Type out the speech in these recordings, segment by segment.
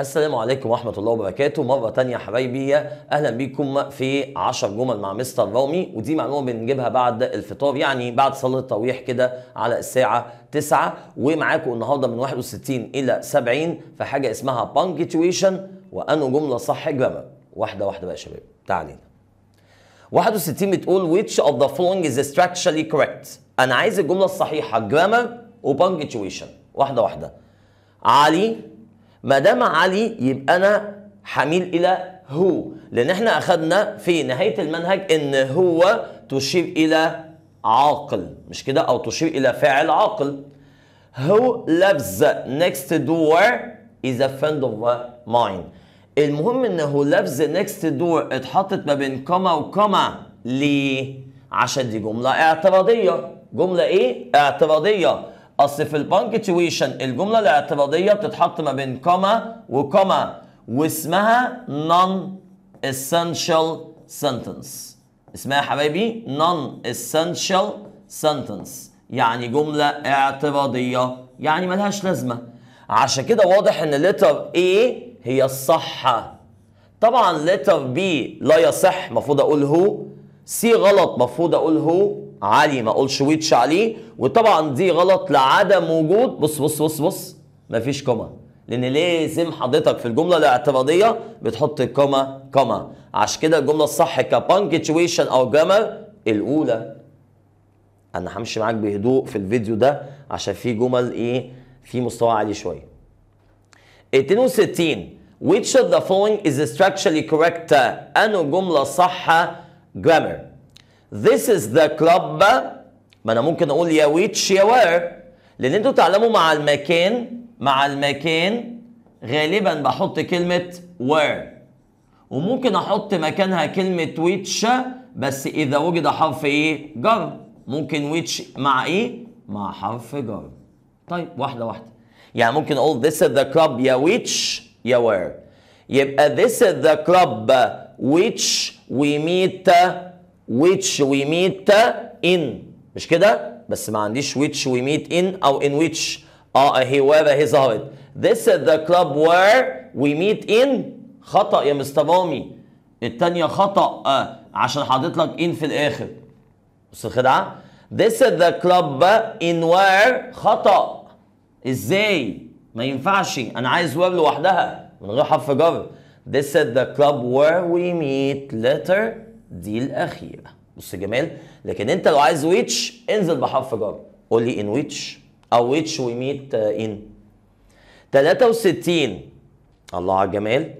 السلام عليكم ورحمة الله وبركاته مرة تانية يا حبايبي أهلا بيكم في 10 جمل مع مستر رامي ودي معلومة بنجيبها بعد الفطار يعني بعد صلاة التراويح كده على الساعة 9 ومعاكم النهاردة من 61 إلى 70 في حاجة اسمها بانكتويشن وأنه جملة صح جرامر واحدة واحدة بقى يا شباب تعالينا 61 بتقول which of the following is structurally correct أنا عايز الجملة الصحيحة جرامر وبانكتويشن واحدة واحدة علي ما دام علي يبقى انا حميل الى هو لان احنا اخذنا في نهايه المنهج ان هو تشير الى عاقل مش كده او تشير الى فاعل عاقل هو lives next door is a friend of mine المهم ان هو lives next door اتحطت ما بين كوما وكوما ليه عشان دي جمله اعتراضيه جمله ايه اعتراضيه اصل في البانكتويشن الجمله الاعتراضيه بتتحط ما بين كوما وكوما واسمها non essential sentence اسمها يا حبايبي non essential sentence يعني جمله اعتراضيه يعني ملهاش لازمه عشان كده واضح ان لتر A هي الصحه طبعا لتر B لا يصح المفروض اقول هو سي غلط مفروض اقول هو علي ما اقولش ويتش عليه وطبعا دي غلط لعدم وجود بص بص بص بص مفيش كومه لان لازم حضرتك في الجمله الاعتراضيه بتحط الكومه كومه عشان كده الجمله الصح كبانكتشويشن او جامر الاولى انا همشي معاك بهدوء في الفيديو ده عشان في جمل ايه في مستوى عالي شويه 62 which of the following is structurally correct آه، انه جمله صحه grammar this is the club ما انا ممكن اقول يا ويتش يا وير لان انتوا تعلموا مع المكان مع المكان غالبا بحط كلمه وير وممكن احط مكانها كلمه ويتش بس اذا وجد حرف ايه جر ممكن ويتش مع ايه مع حرف جر طيب واحده واحده يعني ممكن اقول this is the club يا ويتش يا وير يبقى this is the club which meet uh, which meet uh, in مش كده بس ما عنديش which وميت in او in which اه اهي وابا اهي ظهرت this is the club where we meet in خطا يا مستر رامي الثانيه خطا آه. عشان حاطط لك in في الاخر بص الخدعه this is the club in where خطا ازاي ما ينفعش انا عايز where لوحدها من غير حرف جر This is the club where we meet later دي الأخيرة بص جمال لكن أنت لو عايز which انزل بحرف جر قول لي in which أو which we meet uh, in 63 الله على الجمال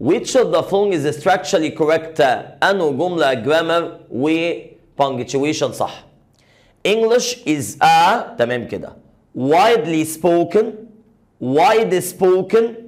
Which of the following is structurally correct أنه جملة جرامر و punctuation صح English is a تمام كده widely spoken Widely spoken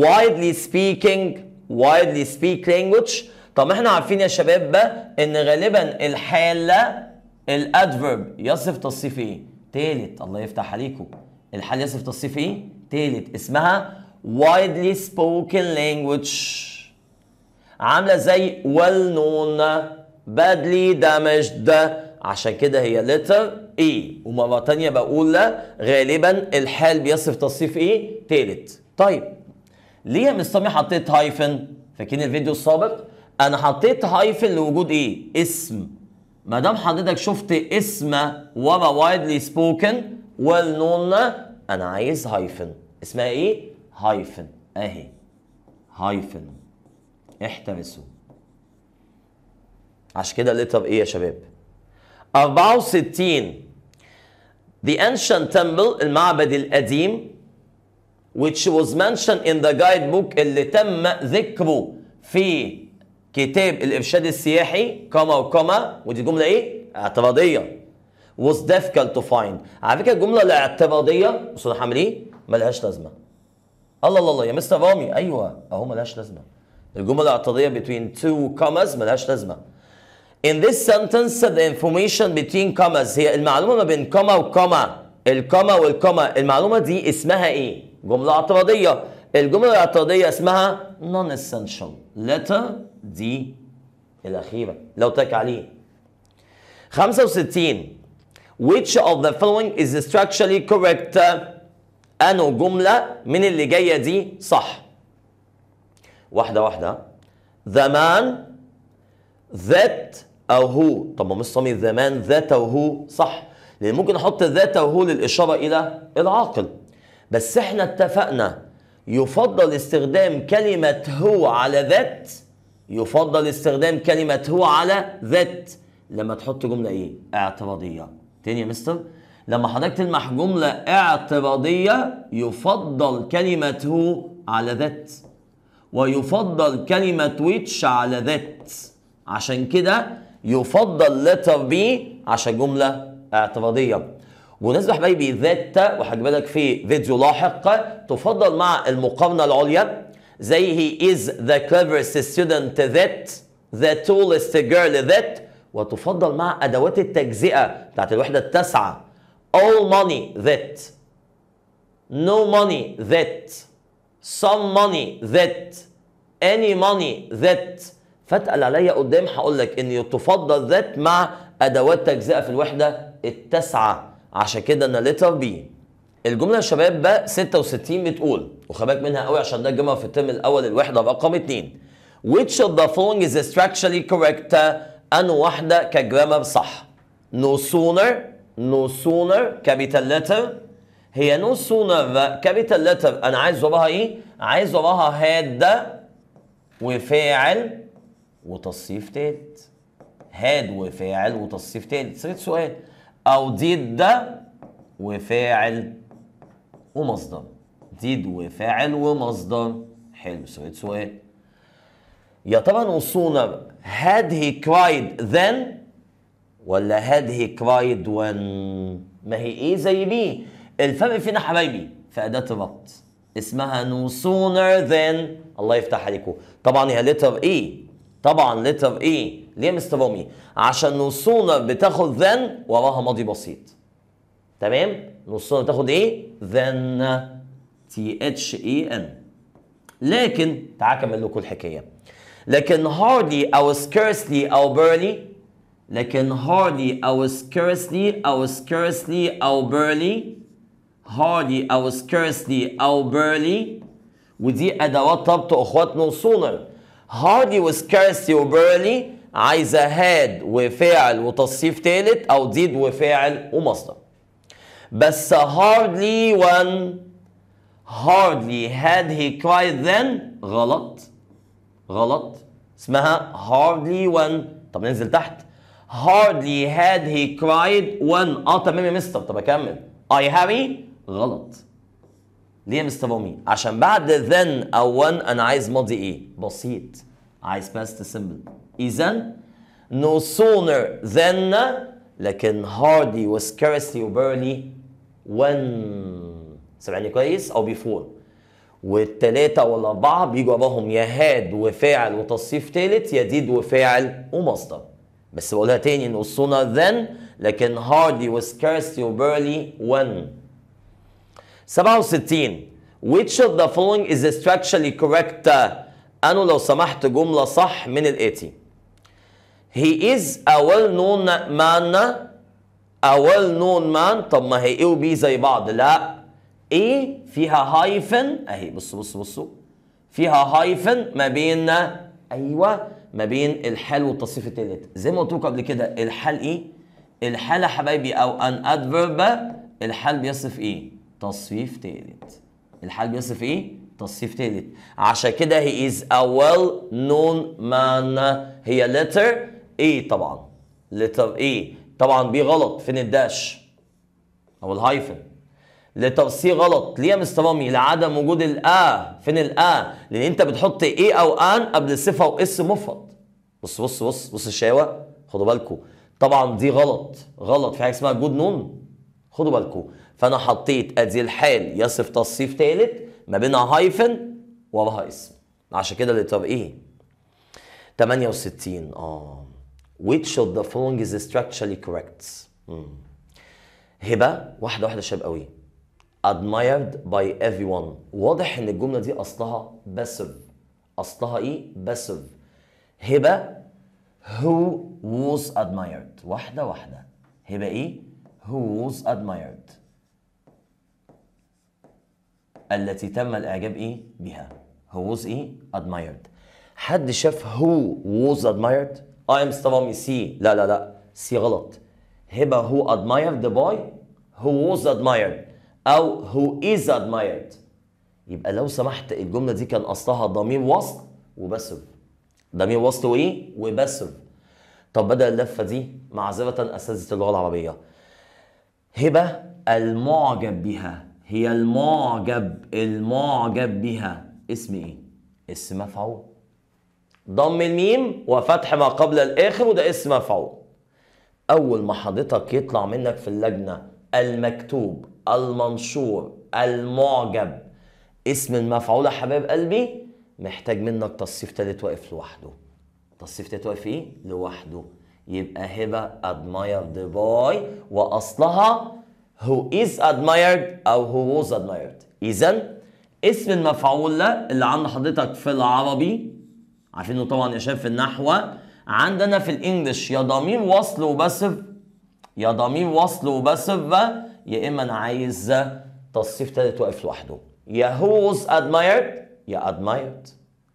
widely speaking widely speak language طب احنا عارفين يا شباب بقى ان غالبا الحاله الادفيرب يصف تصريف ايه؟ تالت الله يفتح عليكم الحال يصف تصريف ايه؟ تالت اسمها widely spoken language عامله زي well known badly damaged عشان كده هي letter A e. ومرة تانية بقول غالبا الحال بيصف تصريف ايه؟ تالت طيب ليه سامي حطيت هايفن فاكرين الفيديو السابق انا حطيت هايفن لوجود ايه اسم ما دام حضرتك شفت اسم وما وايدلي سبوكن ويل نون انا عايز هايفن اسمها ايه هايفن اهي هايفن احترسوا عشان كده لتر ايه يا شباب 64 The ancient temple المعبد القديم which was mentioned in the guidebook اللي تم ذكره في كتاب الإرشاد السياحي كما وكما ودي جملة إيه؟ اعتراضية was difficult to find على فكرة الجملة الاعتراضية أستاذ حامل إيه؟ ملهاش لازمة الله الله الله يا مستر رامي أيوه أهو ملهاش لازمة الجملة الاعتراضية between two commas ملهاش لازمة In this sentence the information between commas هي المعلومة ما بين كما وكما الكما والكما المعلومة دي اسمها إيه؟ جملة اعتراضية الجملة الاعتراضية اسمها non essential letter دي الأخيرة لو تك عليه 65 which of the following is structurally correct أنو جملة من اللي جاية دي صح واحدة واحدة the man that أو هو طب ما مش صمي the man that أو هو صح لأن ممكن أحط that أو هو للإشارة إلى العاقل بس احنا اتفقنا يفضل استخدام كلمة هو على ذات يفضل استخدام كلمة هو على ذات لما تحط جملة ايه؟ اعتراضية تاني يا مستر لما حضرتك تلمح جملة اعتراضية يفضل كلمة هو على ذات ويفضل كلمة ويتش على ذات عشان كده يفضل letter B عشان جملة اعتراضية بمناسبة حبايبي ذات وهجيب لك في فيديو لاحق تفضل مع المقارنة العليا زي هي از ذا cleverest ستودنت ذات ذا تولست جيرل ذات وتفضل مع أدوات التجزئة بتاعت الوحدة التاسعة all money that no money that some money that any money that فاتقل عليا قدام هقول لك ان تفضل ذات مع ادوات تجزئه في الوحده التاسعه عشان كده انا ليتر بي الجمله يا شباب بقى 66 بتقول وخباك منها قوي عشان ده الجمله في الترم الاول الوحده رقم 2 which of the following is structurally correct ان واحده كجرامر صح no sooner no sooner capital letter هي no sooner capital letter انا عايز وراها ايه عايز وراها هاد وفاعل وتصريف تالت هاد وفاعل وتصريف تالت سريت سؤال او ديد وفاعل ومصدر ديد وفاعل ومصدر حلو سؤال سؤال يا ترى نوصونا had he cried ذن ولا had he cried when ما هي ايه زي بي الفرق فينا حبايبي في اداه الربط اسمها no sooner than الله يفتح عليكم طبعا هي لتر ايه e. طبعا لتر A e. ليه مستر رومي؟ عشان نصونا بتاخد then وراها ماضي بسيط تمام نصونا بتاخد ايه then تي اتش اي ان لكن تعال اكمل لكم الحكايه لكن hardly او scarcely او barely لكن hardly او scarcely او scarcely او barely hardly او scarcely او barely ودي ادوات اخوات اخواتنا وصونر هاردي وسكارسي وبيرلي عايزه هاد وفاعل وتصريف ثالث او ديد وفاعل ومصدر بس هاردلي وان هاردلي هاد هي كرايد ذن غلط غلط اسمها هاردلي وان طب ننزل تحت هاردلي هاد هي كرايد وان اه تمام يا مستر طب اكمل I hurry غلط ليه مي؟ عشان بعد then او when انا عايز ماضي ايه بسيط عايز past simple اذا no sooner than لكن هاردي و scarcely و barely when سامعني كويس او before والتلاتة والأربعة بيجوا وراهم يا هاد وفاعل وتصريف تالت ديد وفاعل ومصدر بس بقولها تاني انه sooner than لكن هاردي و scarcely و barely when 67 which of the following is structurally correct أنا لو سمحت جملة صح من الآتي he is a well known man a well known man طب ما هي A وB زي بعض لا A e فيها هايفن اهي بصوا بصوا بصوا فيها هايفن ما بين ايوه ما بين الحال والتصريف التالت زي ما قلت لكم قبل كده الحال ايه الحال يا حبايبي او ان adverb الحال بيصف ايه تصفيف تالت الحال بيصف ايه؟ تصفيف تالت عشان كده هي از ا ويل نون مان هي لتر اي طبعا لتر اي طبعا بي غلط فين الداش او الهايفن لتر سي غلط ليه يا مستر رامي لعدم وجود الآ فين الآ لان انت بتحط ايه او ان قبل صفه واس مفرد بص بص بص بص الشاوة خدوا بالكم طبعا دي غلط غلط في حاجه اسمها جود نون خدوا بالكم فانا حطيت ادي الحال يصف تصريف ثالث ما بينها هايفن وراها اسم عشان كده اللي طب ايه 68 اه which of the following is structurally correct هبه واحده واحده شاب قوي admired by everyone واضح ان الجمله دي اصلها بسب اصلها ايه بسب هبه who was admired واحده واحده هبه ايه who's admired التي تم الاعجاب ايه بها who's ايه admired حد شاف who was admired I am طبعا سي لا لا لا سي غلط هبه who admired boy who was admired او who is admired يبقى لو سمحت الجمله دي كان اصلها ضمير وصل وبسف ضمير وصل وايه وبسف طب بدأ اللفه دي معذره اساتذه اللغه العربيه هبة المعجب بها هي المعجب المعجب بها اسم ايه؟ اسم مفعول ضم الميم وفتح ما قبل الاخر وده اسم مفعول اول ما حضرتك يطلع منك في اللجنه المكتوب المنشور المعجب اسم المفعول يا حبايب قلبي محتاج منك تصريف تالت واقف لوحده تصريف تالت واقف ايه لوحده يبقى هبه admired by واصلها who is admired او who was admired اذا اسم المفعول ده اللي عند حضرتك في العربي عارفينه طبعا يا شايف في النحو عندنا في الانجلش يا ضمير وصل وبسف يا ضمير وصل وبسف يا اما انا عايز تصريف تالت واقف لوحده يا who admired يا admired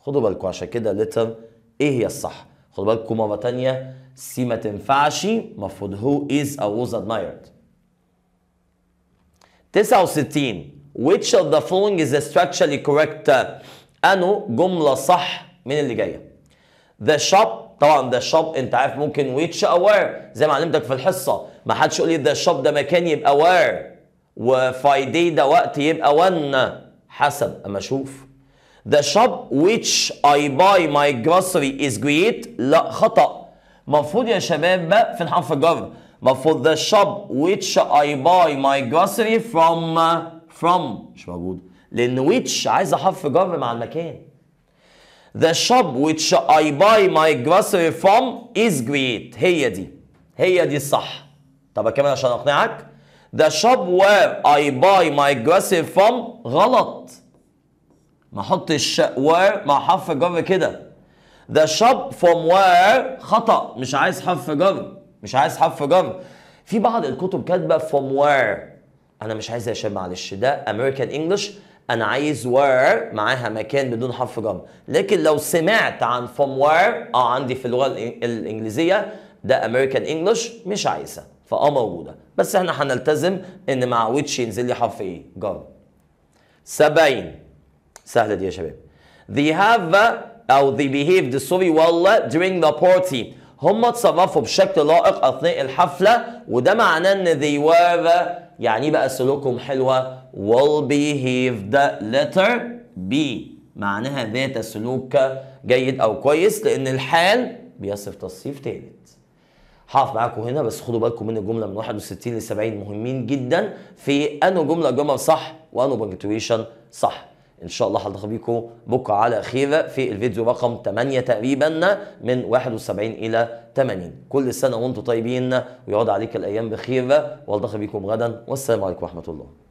خدوا بالكم عشان كده ليتر ايه هي الصح خد بالكم مرة تانية سي ما تنفعش المفروض هو از أو was ادمايرد 69 which of the following is structurally correct أنو جملة صح من اللي جاية the shop طبعا the shop انت عارف ممكن which أو زي ما علمتك في الحصة ما حدش يقول لي the shop ده مكان يبقى where وفايدي ده وقت يبقى when حسب اما اشوف The shop which I buy my grocery is great لا خطأ مفروض يا شباب بقى فين حرف الجر مفروض the shop which I buy my grocery from from مش موجود لأن which عايزة حرف جر مع المكان The shop which I buy my grocery from is great. هي دي. هي دي الصح. طب اكمل عشان اقنعك. The shop where I buy my grocery from غلط. ما احطش وير مع حرف جر كده ذا شوب فروم وير خطأ مش عايز حرف جر مش عايز حرف جر في بعض الكتب كاتبة فروم وير أنا مش عايز يا شباب معلش ده امريكان انجلش أنا عايز وير معاها مكان بدون حرف جر لكن لو سمعت عن فروم وير أه عندي في اللغة الإنجليزية ده امريكان انجلش مش عايزها فأه موجودة بس إحنا هنلتزم إن مع ويتش ينزل لي حرف إيه جر 70 سهلة دي يا شباب they have أو they behaved sorry والله during the party هم اتصرفوا بشكل لائق أثناء الحفلة وده معناه إن they were يعني بقى سلوكهم حلوة well behaved letter B معناها ذات سلوك جيد أو كويس لأن الحال بيصف تصريف ثالث هقف معاكم هنا بس خدوا بالكم من الجمله من 61 ل 70 مهمين جدا في انه جمله جمل صح وانه بنكتويشن صح ان شاء الله هلتقي بيكم بكره على خير في الفيديو رقم 8 تقريبا من 71 الى 80 كل سنه وانتم طيبين ويعود عليك الايام بخير والتقي بيكم غدا والسلام عليكم ورحمه الله